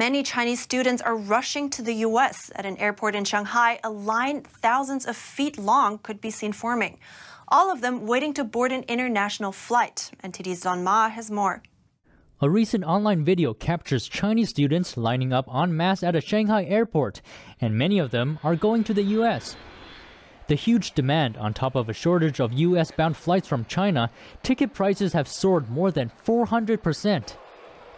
Many Chinese students are rushing to the U.S. At an airport in Shanghai, a line thousands of feet long could be seen forming, all of them waiting to board an international flight. NTD's Don Ma has more. A recent online video captures Chinese students lining up en masse at a Shanghai airport, and many of them are going to the U.S. The huge demand, on top of a shortage of US bound flights from China, ticket prices have soared more than 400 percent.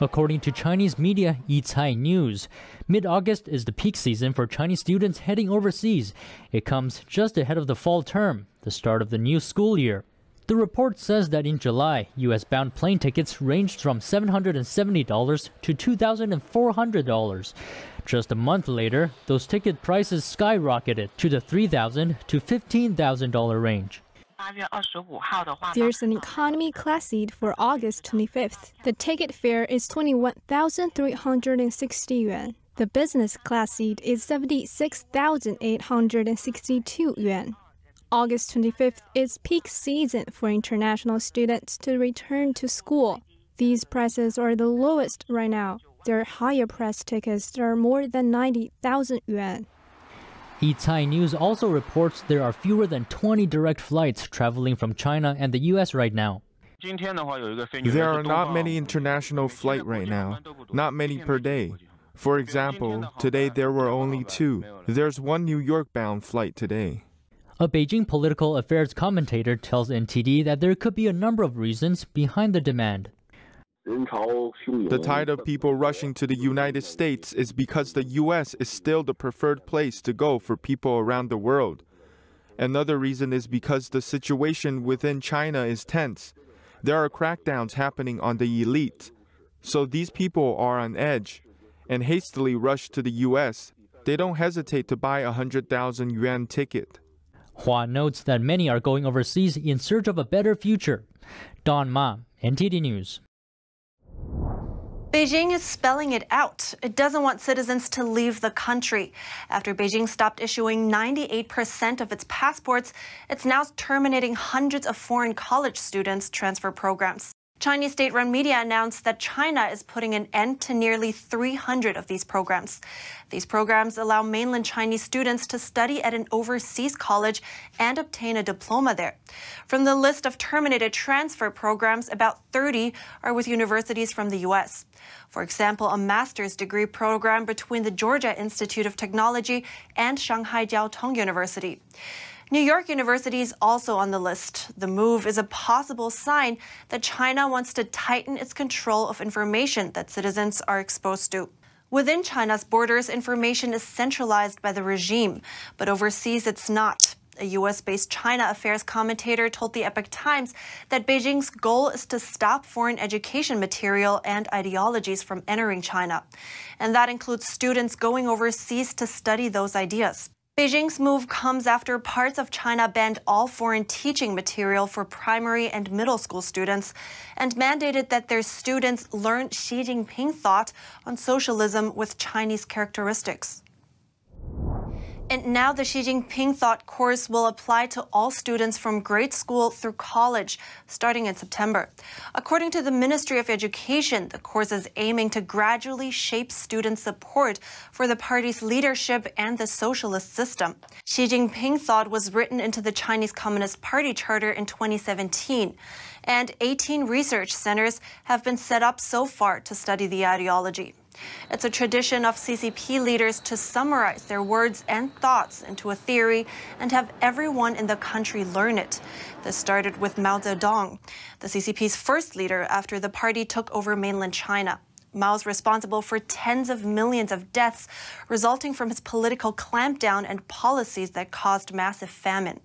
According to Chinese media Yitai News, mid-August is the peak season for Chinese students heading overseas. It comes just ahead of the fall term, the start of the new school year. The report says that in July, US-bound plane tickets ranged from $770 to $2,400. Just a month later, those ticket prices skyrocketed to the $3,000 to $15,000 range. There's an economy class seat for August 25th. The ticket fare is 21,360 yuan. The business class seat is 76,862 yuan. August 25th is peak season for international students to return to school. These prices are the lowest right now. Their higher price tickets are more than 90,000 yuan. Itai News also reports there are fewer than 20 direct flights traveling from China and the US right now. There are not many international flights right now, not many per day. For example, today there were only two. There's one New York bound flight today. A Beijing political affairs commentator tells NTD that there could be a number of reasons behind the demand. The tide of people rushing to the United States is because the U.S. is still the preferred place to go for people around the world. Another reason is because the situation within China is tense. There are crackdowns happening on the elite. So these people are on edge and hastily rush to the U.S. They don't hesitate to buy a 100,000 yuan ticket. Hua notes that many are going overseas in search of a better future. Don Ma, NTD News. Beijing is spelling it out. It doesn't want citizens to leave the country. After Beijing stopped issuing 98% of its passports, it's now terminating hundreds of foreign college students' transfer programs. Chinese state run media announced that China is putting an end to nearly 300 of these programs. These programs allow mainland Chinese students to study at an overseas college and obtain a diploma there. From the list of terminated transfer programs, about 30 are with universities from the U.S. For example, a master's degree program between the Georgia Institute of Technology and Shanghai Jiao Tong University. New York University is also on the list. The move is a possible sign that China wants to tighten its control of information that citizens are exposed to. Within China's borders, information is centralized by the regime, but overseas it's not. A U.S. based China affairs commentator told the Epoch Times that Beijing's goal is to stop foreign education material and ideologies from entering China. And that includes students going overseas to study those ideas. Beijing's move comes after parts of China banned all foreign teaching material for primary and middle school students and mandated that their students learn Xi Jinping thought on socialism with Chinese characteristics. And now the Xi Jinping Thought course will apply to all students from grade school through college starting in September. According to the Ministry of Education, the course is aiming to gradually shape student support for the party's leadership and the socialist system. Xi Jinping Thought was written into the Chinese Communist Party Charter in 2017, and 18 research centers have been set up so far to study the ideology. It's a tradition of CCP leaders to summarize their words and thoughts into a theory and have everyone in the country learn it. This started with Mao Zedong, the CCP's first leader after the party took over mainland China. Mao's responsible for tens of millions of deaths resulting from his political clampdown and policies that caused massive famine.